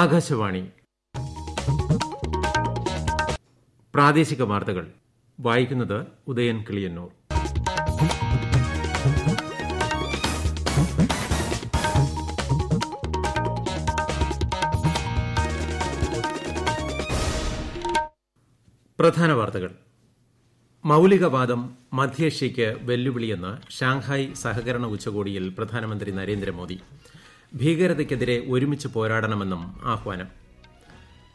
ആകാശവാണി പ്രാദേശിക വാർത്തകൾ വായിക്കുന്നത് ഉദയൻ കിളിയന്നൂർ പ്രധാന വാർത്തകൾ മൌലികവാദം മധ്യേഷ്യയ്ക്ക് വെല്ലുവിളിയെന്ന് ഷാങ്ഹായ് സഹകരണ ഉച്ചകോടിയിൽ പ്രധാനമന്ത്രി നരേന്ദ്രമോദി ഭീകരതയ്ക്കെതിരെ ഒരുമിച്ച് പോരാടണമെന്നും ആഹ്വാനം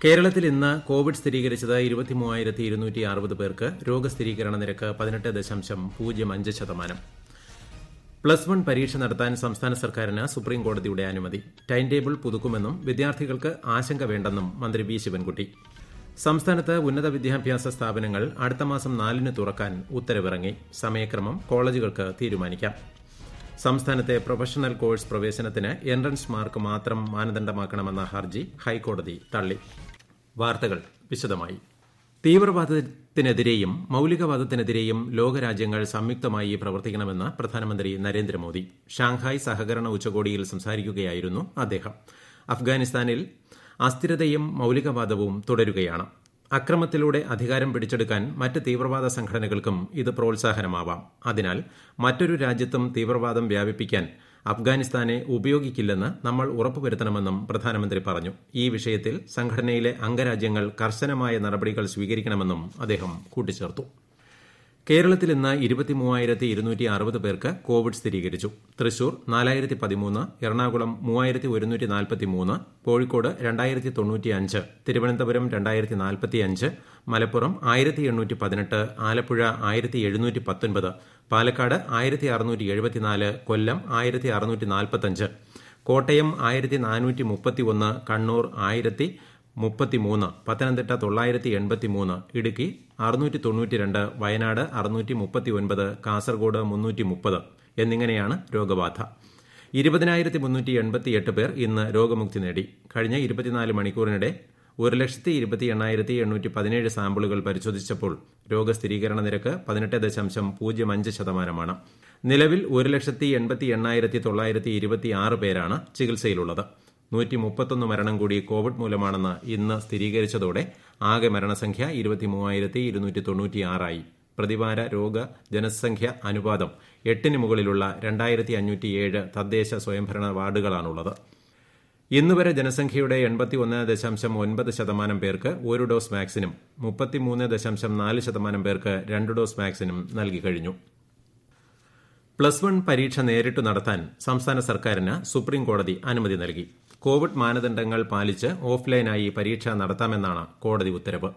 കേരളത്തിൽ ഇന്ന് കോവിഡ് സ്ഥിരീകരിച്ചത് ഇരുപത്തിമൂവായിരത്തി ഇരുന്നൂറ്റി അറുപത് പേർക്ക് രോഗസ്ഥിരീകരണ നിരക്ക് പതിനെട്ട് ദശാംശം പൂജ്യം അഞ്ച് ശതമാനം പ്ലസ് വൺ പരീക്ഷ നടത്താൻ സംസ്ഥാന സർക്കാരിന് സുപ്രീം കോടതിയുടെ അനുമതി ടൈം ടേബിൾ പുതുക്കുമെന്നും വിദ്യാർത്ഥികൾക്ക് ആശങ്ക വേണ്ടെന്നും മന്ത്രി വി ശിവൻകുട്ടി സംസ്ഥാനത്ത് ഉന്നത വിദ്യാഭ്യാസ സ്ഥാപനങ്ങൾ അടുത്ത മാസം നാലിന് തുറക്കാൻ ഉത്തരവിറങ്ങി സമയക്രമം കോളേജുകൾക്ക് തീരുമാനിക്കാം സംസ്ഥാനത്തെ പ്രൊഫഷണൽ കോഴ്സ് പ്രവേശനത്തിന് എൻട്രൻസ് മാർക്ക് മാത്രം മാനദണ്ഡമാക്കണമെന്ന ഹർജി ഹൈക്കോടതി തള്ളി വാർത്തകൾ വിശദമായി തീവ്രവാദത്തിനെതിരെയും മൌലികവാദത്തിനെതിരെയും ലോകരാജ്യങ്ങൾ സംയുക്തമായി പ്രവർത്തിക്കണമെന്ന് പ്രധാനമന്ത്രി നരേന്ദ്രമോദി ഷാങ്ഹായ് സഹകരണ ഉച്ചകോടിയിൽ സംസാരിക്കുകയായിരുന്നു അദ്ദേഹം അഫ്ഗാനിസ്ഥാനിൽ അസ്ഥിരതയും മൌലികവാദവും തുടരുകയാണ് അക്രമത്തിലൂടെ അധികാരം പിടിച്ചെടുക്കാൻ മറ്റ് തീവ്രവാദ സംഘടനകൾക്കും ഇത് പ്രോത്സാഹനമാവാം അതിനാൽ മറ്റൊരു രാജ്യത്തും തീവ്രവാദം വ്യാപിപ്പിക്കാൻ അഫ്ഗാനിസ്ഥാനെ ഉപയോഗിക്കില്ലെന്ന് നമ്മൾ ഉറപ്പുവരുത്തണമെന്നും പ്രധാനമന്ത്രി പറഞ്ഞു ഈ വിഷയത്തിൽ സംഘടനയിലെ അംഗരാജ്യങ്ങൾ കർശനമായ നടപടികൾ സ്വീകരിക്കണമെന്നും അദ്ദേഹം കൂട്ടിച്ചേർത്തു കേരളത്തിൽ ഇന്ന് ഇരുപത്തിമൂവായിരത്തി ഇരുന്നൂറ്റി അറുപത് പേർക്ക് കോവിഡ് സ്ഥിരീകരിച്ചു തൃശൂർ നാലായിരത്തി പതിമൂന്ന് എറണാകുളം മൂവായിരത്തി ഒരുന്നൂറ്റി നാൽപ്പത്തി മൂന്ന് കോഴിക്കോട് രണ്ടായിരത്തി തൊണ്ണൂറ്റി അഞ്ച് തിരുവനന്തപുരം രണ്ടായിരത്തി നാൽപ്പത്തി അഞ്ച് മലപ്പുറം ആയിരത്തി എണ്ണൂറ്റി പതിനെട്ട് ആലപ്പുഴ ആയിരത്തി എഴുന്നൂറ്റി പത്തൊൻപത് പാലക്കാട് ആയിരത്തി അറുന്നൂറ്റി എഴുപത്തിനാല് കൊല്ലം ആയിരത്തി അറുന്നൂറ്റി നാൽപ്പത്തഞ്ച് കോട്ടയം ആയിരത്തി നാനൂറ്റി മുപ്പത്തി ഒന്ന് കണ്ണൂർ ആയിരത്തി മുപ്പത്തിമൂന്ന് പത്തനംതിട്ട തൊള്ളായിരത്തി എൺപത്തി മൂന്ന് ഇടുക്കി അറുന്നൂറ്റി തൊണ്ണൂറ്റി രണ്ട് വയനാട് അറുന്നൂറ്റി മുപ്പത്തി ഒൻപത് കാസർഗോഡ് മുന്നൂറ്റി മുപ്പത് എന്നിങ്ങനെയാണ് രോഗബാധ ഇരുപതിനായിരത്തി മുന്നൂറ്റി എൺപത്തി എട്ട് പേർ ഇന്ന് രോഗമുക്തി നേടി കഴിഞ്ഞ ഇരുപത്തിനാല് മണിക്കൂറിനിടെ ഒരു ലക്ഷത്തി ഇരുപത്തി എണ്ണായിരത്തി എണ്ണൂറ്റി പതിനേഴ് സാമ്പിളുകൾ പരിശോധിച്ചപ്പോൾ രോഗസ്ഥിരീകരണ നിരക്ക് പതിനെട്ട് ദശാംശം പൂജ്യം അഞ്ച് ശതമാനമാണ് നിലവിൽ ഒരു ലക്ഷത്തി എൺപത്തി എണ്ണായിരത്തി തൊള്ളായിരത്തി ഇരുപത്തി ആറ് പേരാണ് ചികിത്സയിലുള്ളത് നൂറ്റി മുപ്പത്തൊന്ന് മരണം കൂടി കോവിഡ് മൂലമാണെന്ന് ഇന്ന് സ്ഥിരീകരിച്ചതോടെ ആകെ മരണസംഖ്യ ഇരുപത്തിമൂവായിരത്തി പ്രതിവാര രോഗ ജനസംഖ്യ അനുപാതം എട്ടിന് മുകളിലുള്ള രണ്ടായിരത്തി അഞ്ഞൂറ്റിയേഴ് തദ്ദേശ സ്വയംഭരണ വാർഡുകളാണുള്ളത് ഇന്നുവരെ ജനസംഖ്യയുടെ എൺപത്തി ഒന്ന് ദശാംശം ഒൻപത് ശതമാനം പേർക്ക് ഒരു ഡോസ് വാക്സിനും മുപ്പത്തിമൂന്ന് ദശാംശം നാല് ശതമാനം പേർക്ക് രണ്ട് ഡോസ് വാക്സിനും നൽകി കഴിഞ്ഞു പ്ലസ് വൺ പരീക്ഷ നേരിട്ട് നടത്താൻ സംസ്ഥാന സർക്കാരിന് സുപ്രീംകോടതി അനുമതി നൽകി കോവിഡ് മാനദണ്ഡങ്ങൾ പാലിച്ച് ഓഫ്ലൈനായി പരീക്ഷ നടത്താമെന്നാണ് കോടതി ഉത്തരവ്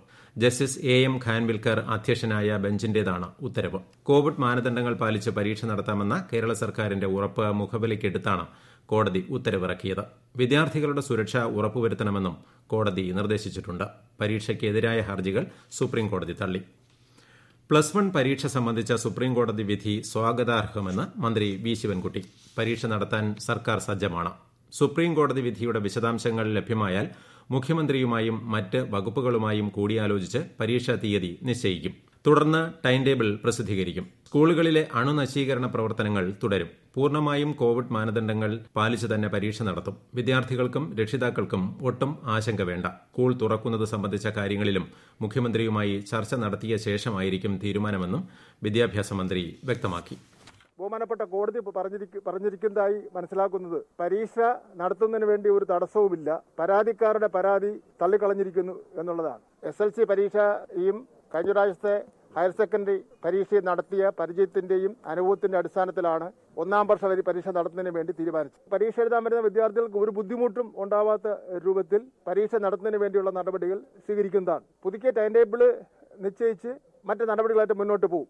ജസ്റ്റിസ് എ എം ഖാൻവിൽക്കർ അധ്യക്ഷനായ ബെഞ്ചിന്റേതാണ് ഉത്തരവ് കോവിഡ് മാനദണ്ഡങ്ങൾ പാലിച്ച് പരീക്ഷ നടത്താമെന്ന കേരള സർക്കാരിന്റെ ഉറപ്പ് മുഖവിലയ്ക്കെടുത്താണ് കോടതി ഉത്തരവിറക്കിയത് വിദ്യാർത്ഥികളുടെ സുരക്ഷ ഉറപ്പുവരുത്തണമെന്നും കോടതി നിർദ്ദേശിച്ചിട്ടുണ്ട് പരീക്ഷയ്ക്കെതിരായ ഹർജികൾ സുപ്രീംകോടതി തള്ളി പ്ലസ് വൺ പരീക്ഷ സംബന്ധിച്ച സുപ്രീംകോടതി വിധി സ്വാഗതാർഹമെന്ന് മന്ത്രി വി ശിവൻകുട്ടി പരീക്ഷ നടത്താൻ സർക്കാർ സജ്ജമാണ് സുപ്രീംകോടതി വിധിയുടെ വിശദാംശങ്ങൾ ലഭ്യമായാൽ മുഖ്യമന്ത്രിയുമായും മറ്റ് വകുപ്പുകളുമായും കൂടിയാലോചിച്ച് പരീക്ഷാ തീയതി നിശ്ചയിക്കും തുടർന്ന് ടൈം ടേബിൾ പ്രസിദ്ധീകരിക്കും സ്കൂളുകളിലെ അണുനശീകരണ പ്രവർത്തനങ്ങൾ തുടരും പൂർണ്ണമായും കോവിഡ് മാനദണ്ഡങ്ങൾ പാലിച്ചു തന്നെ പരീക്ഷ നടത്തും വിദ്യാർത്ഥികൾക്കും രക്ഷിതാക്കൾക്കും ഒട്ടും ആശങ്ക വേണ്ട സ്കൂൾ തുറക്കുന്നത് സംബന്ധിച്ച കാര്യങ്ങളിലും മുഖ്യമന്ത്രിയുമായി ചർച്ച നടത്തിയ ശേഷമായിരിക്കും തീരുമാനമെന്നും വിദ്യാഭ്യാസ മന്ത്രി വ്യക്തമാക്കി ബഹുമാനപ്പെട്ട കോടതി പറഞ്ഞിരിക്കുന്നതായി മനസ്സിലാക്കുന്നത് പരീക്ഷ നടത്തുന്നതിന് വേണ്ടി ഒരു തടസ്സവുമില്ല പരാതിക്കാരുടെ പരാതി തള്ളിക്കളഞ്ഞിരിക്കുന്നു എന്നുള്ളതാണ് എസ് എൽ സി പരീക്ഷയും കഴിഞ്ഞ പ്രാവശ്യത്തെ ഹയർ സെക്കൻഡറി പരീക്ഷയിൽ നടത്തിയ പരിചയത്തിന്റെയും അനുഭവത്തിന്റെ അടിസ്ഥാനത്തിലാണ് ഒന്നാം വർഷ വരെ പരീക്ഷ നടത്തുന്നതിന് വേണ്ടി തീരുമാനിച്ചത് പരീക്ഷ എഴുതാൻ വരുന്ന വിദ്യാർത്ഥികൾക്ക് ഒരു ബുദ്ധിമുട്ടും ഉണ്ടാവാത്ത രൂപത്തിൽ പരീക്ഷ നടത്തുന്നതിന് വേണ്ടിയുള്ള നടപടികൾ സ്വീകരിക്കുന്നതാണ് പുതുക്കിയ ടൈം ടേബിള് നിശ്ചയിച്ച് മറ്റ് നടപടികളായിട്ട് മുന്നോട്ട് പോകും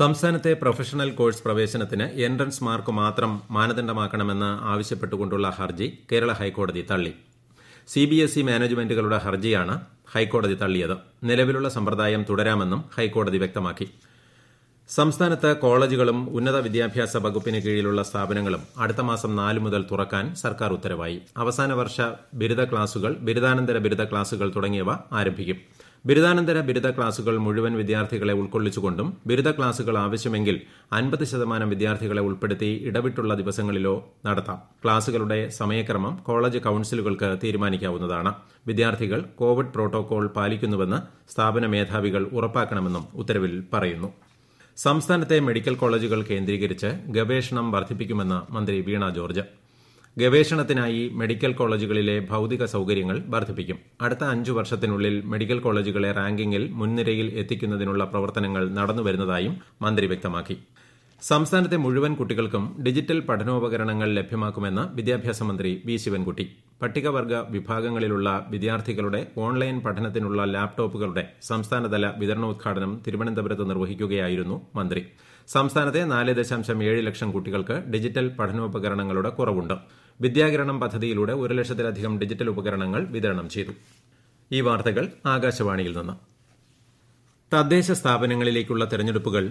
സംസ്ഥാനത്തെ പ്രൊഫഷണൽ കോഴ്സ് പ്രവേശനത്തിന് എൻട്രൻസ് മാർക്ക് മാത്രം മാനദണ്ഡമാക്കണമെന്ന് ആവശ്യപ്പെട്ടുകൊണ്ടുള്ള ഹർജി കേരള ഹൈക്കോടതി തള്ളി സിബിഎസ്ഇ മാനേജ്മെന്റുകളുടെ ഹർജിയാണ് ഹൈക്കോടതി തള്ളിയത് നിലവിലുള്ള സമ്പ്രദായം തുടരാമെന്നും ഹൈക്കോടതി വ്യക്തമാക്കി സംസ്ഥാനത്ത് കോളേജുകളും ഉന്നത വിദ്യാഭ്യാസ വകുപ്പിന് കീഴിലുള്ള സ്ഥാപനങ്ങളും അടുത്ത മാസം നാല് മുതൽ തുറക്കാൻ സർക്കാർ ഉത്തരവായി അവസാന വർഷ ബിരുദ ക്ലാസുകൾ ബിരുദാനന്തര ബിരുദ ക്ലാസുകൾ തുടങ്ങിയവ ആരംഭിക്കും ബിരുദാനന്തര ബിരുദ ക്ലാസുകൾ മുഴുവൻ വിദ്യാർത്ഥികളെ ഉൾക്കൊള്ളിച്ചുകൊണ്ടും ബിരുദ ക്ലാസുകൾ ആവശ്യമെങ്കിൽ അൻപത് ശതമാനം വിദ്യാർത്ഥികളെ ഉൾപ്പെടുത്തി ഇടവിട്ടുള്ള ദിവസങ്ങളിലോ നടത്താം ക്ലാസുകളുടെ സമയക്രമം കോളേജ് കൌൺസിലുകൾക്ക് തീരുമാനിക്കാവുന്നതാണ് വിദ്യാർത്ഥികൾ കോവിഡ് പ്രോട്ടോകോൾ പാലിക്കുന്നുവെന്ന് സ്ഥാപന മേധാവികൾ ഉറപ്പാക്കണമെന്നും ഉത്തരവിൽ പറയുന്നു സംസ്ഥാനത്തെ മെഡിക്കൽ കോളേജുകൾ കേന്ദ്രീകരിച്ച് ഗവേഷണം വർദ്ധിപ്പിക്കുമെന്ന് മന്ത്രി വീണ ജോർജ് ഗവേഷണത്തിനായി മെഡിക്കൽ കോളേജുകളിലെ ഭൌതിക സൌകര്യങ്ങൾ വർദ്ധിപ്പിക്കും അടുത്ത അഞ്ചു വർഷത്തിനുള്ളിൽ മെഡിക്കൽ കോളേജുകളെ റാങ്കിംഗിൽ മുൻനിരയിൽ എത്തിക്കുന്നതിനുള്ള പ്രവർത്തനങ്ങൾ നടന്നുവരുന്നതായും മന്ത്രി വ്യക്തമാക്കി സംസ്ഥാനത്തെ മുഴുവൻ കുട്ടികൾക്കും ഡിജിറ്റൽ പഠനോപകരണങ്ങൾ ലഭ്യമാക്കുമെന്ന് വിദ്യാഭ്യാസ മന്ത്രി വി ശിവൻകുട്ടി പട്ടികവർഗ വിഭാഗങ്ങളിലുള്ള വിദ്യാർത്ഥികളുടെ ഓൺലൈൻ പഠനത്തിനുള്ള ലാപ്ടോപ്പുകളുടെ സംസ്ഥാനതല വിതരണോദ്ഘാടനം തിരുവനന്തപുരത്ത് നിർവഹിക്കുകയായിരുന്നു മന്ത്രി സംസ്ഥാനത്തെ നാല് ദശാംശം ഏഴ് ലക്ഷം കുട്ടികൾക്ക് ഡിജിറ്റൽ പഠനോപകരണങ്ങളുടെ കുറവുണ്ട് വിദ്യാകിരണം പദ്ധതിയിലൂടെ ഒരു ലക്ഷത്തിലധികം ഡിജിറ്റൽ ഉപകരണങ്ങൾ വിതരണം ചെയ്തു ഈ വാർത്തകൾ ആകാശവാണിയിൽ നിന്ന് തദ്ദേശ സ്ഥാപനങ്ങളിലേക്കുള്ള തെരഞ്ഞെടുപ്പുകൾ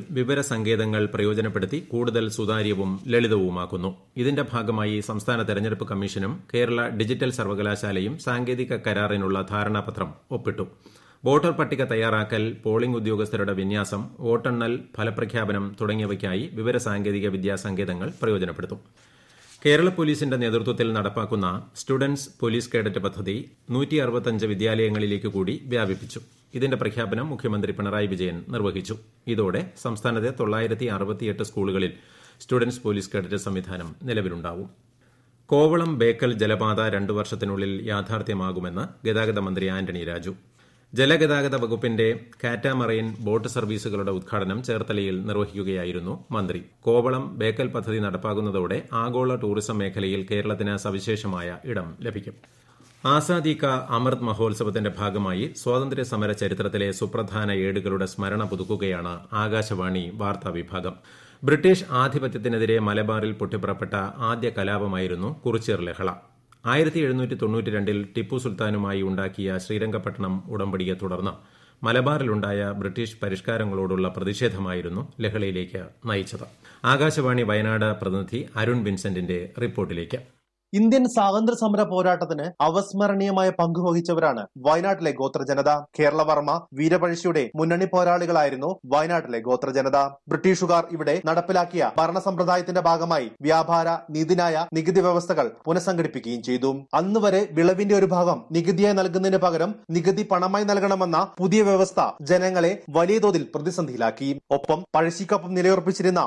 സങ്കേതങ്ങൾ പ്രയോജനപ്പെടുത്തി കൂടുതൽ സുതാര്യവും ലളിതവുമാക്കുന്നു ഇതിന്റെ ഭാഗമായി സംസ്ഥാന തെരഞ്ഞെടുപ്പ് കമ്മീഷനും കേരള ഡിജിറ്റൽ സർവകലാശാലയും സാങ്കേതിക കരാറിനുള്ള ധാരണാപത്രം ഒപ്പിട്ടു വോട്ടർ പട്ടിക തയ്യാറാക്കൽ പോളിംഗ് ഉദ്യോഗസ്ഥരുടെ വിന്യാസം വോട്ടെണ്ണൽ ഫലപ്രഖ്യാപനം തുടങ്ങിയവയ്ക്കായി സാങ്കേതിക വിദ്യാ സങ്കേതങ്ങൾ പ്രയോജനപ്പെടുത്തും കേരള പോലീസിന്റെ നേതൃത്വത്തിൽ നടപ്പാക്കുന്ന സ്റ്റുഡന്റ്സ് പോലീസ് കേഡറ്റ് പദ്ധതി വിദ്യാലയങ്ങളിലേക്ക് കൂടി വ്യാപിപ്പിച്ചു ഇതിന്റെ പ്രഖ്യാപനം മുഖ്യമന്ത്രി പിണറായി വിജയൻ നിർവഹിച്ചു ഇതോടെ സംസ്ഥാനത്തെ സ്കൂളുകളിൽ സ്റ്റുഡന്റ്സ് പോലീസ് കേഡറ്റ് സംവിധാനം നിലവിലുണ്ടാവും കോവളം ബേക്കൽ ജലപാത രണ്ടു വർഷത്തിനുള്ളിൽ യാഥാർത്ഥ്യമാകുമെന്ന് ഗതാഗത മന്ത്രി ആന്റണി രാജു ജലഗതാഗത വകുപ്പിന്റെ കാറ്റാമറൈൻ ബോട്ട് സർവീസുകളുടെ ഉദ്ഘാടനം ചേർത്തലയിൽ നിർവഹിക്കുകയായിരുന്നു മന്ത്രി കോവളം ബേക്കൽ പദ്ധതി നടപ്പാകുന്നതോടെ ആഗോള ടൂറിസം മേഖലയിൽ കേരളത്തിന് സവിശേഷമായ ഇടം ലഭിക്കും ആസാദി കാ അമൃത് മഹോത്സവത്തിന്റെ ഭാഗമായി സ്വാതന്ത്ര്യ സമര ചരിത്രത്തിലെ സുപ്രധാന ഏടുകളുടെ സ്മരണ പുതുക്കുകയാണ് ആകാശവാണി വാർത്താവിഭാഗം ബ്രിട്ടീഷ് ആധിപത്യത്തിനെതിരെ മലബാറിൽ പൊട്ടിപ്പുറപ്പെട്ട ആദ്യ കലാപമായിരുന്നു കുറിച്യർ ലഹള ആയിരത്തി എഴുന്നൂറ്റി തൊണ്ണൂറ്റി രണ്ടിൽ ടിപ്പു സുൽത്താനുമായി ഉണ്ടാക്കിയ ശ്രീരംഗപട്ടണം ഉടമ്പടിയെ തുടർന്ന് മലബാറിലുണ്ടായ ബ്രിട്ടീഷ് പരിഷ്കാരങ്ങളോടുള്ള പ്രതിഷേധമായിരുന്നു ലഹളയിലേക്ക് നയിച്ചത് ആകാശവാണി വയനാട് പ്രതിനിധി അരുൺ വിൻസെന്റിന്റെ റിപ്പോർട്ടിലേക്ക് ഇന്ത്യൻ സ്വാതന്ത്ര്യ സമര പോരാട്ടത്തിന് അവസ്മരണീയമായ വഹിച്ചവരാണ് വയനാട്ടിലെ ഗോത്രജനത കേരളവർമ്മ വീരപഴശിയുടെ മുന്നണി പോരാളികളായിരുന്നു വയനാട്ടിലെ ഗോത്രജനത ബ്രിട്ടീഷുകാർ ഇവിടെ നടപ്പിലാക്കിയ ഭരണ സമ്പ്രദായത്തിന്റെ ഭാഗമായി വ്യാപാര നീതിനായ നികുതി വ്യവസ്ഥകൾ പുനഃസംഘടിപ്പിക്കുകയും ചെയ്തു അന്ന് വരെ വിളവിന്റെ ഒരു ഭാഗം നികുതിയായി നൽകുന്നതിന് പകരം നികുതി പണമായി നൽകണമെന്ന പുതിയ വ്യവസ്ഥ ജനങ്ങളെ വലിയ തോതിൽ പ്രതിസന്ധിയിലാക്കി ഒപ്പം പഴശ്ശിക്കൊപ്പം നിലയുറപ്പിച്ചിരുന്ന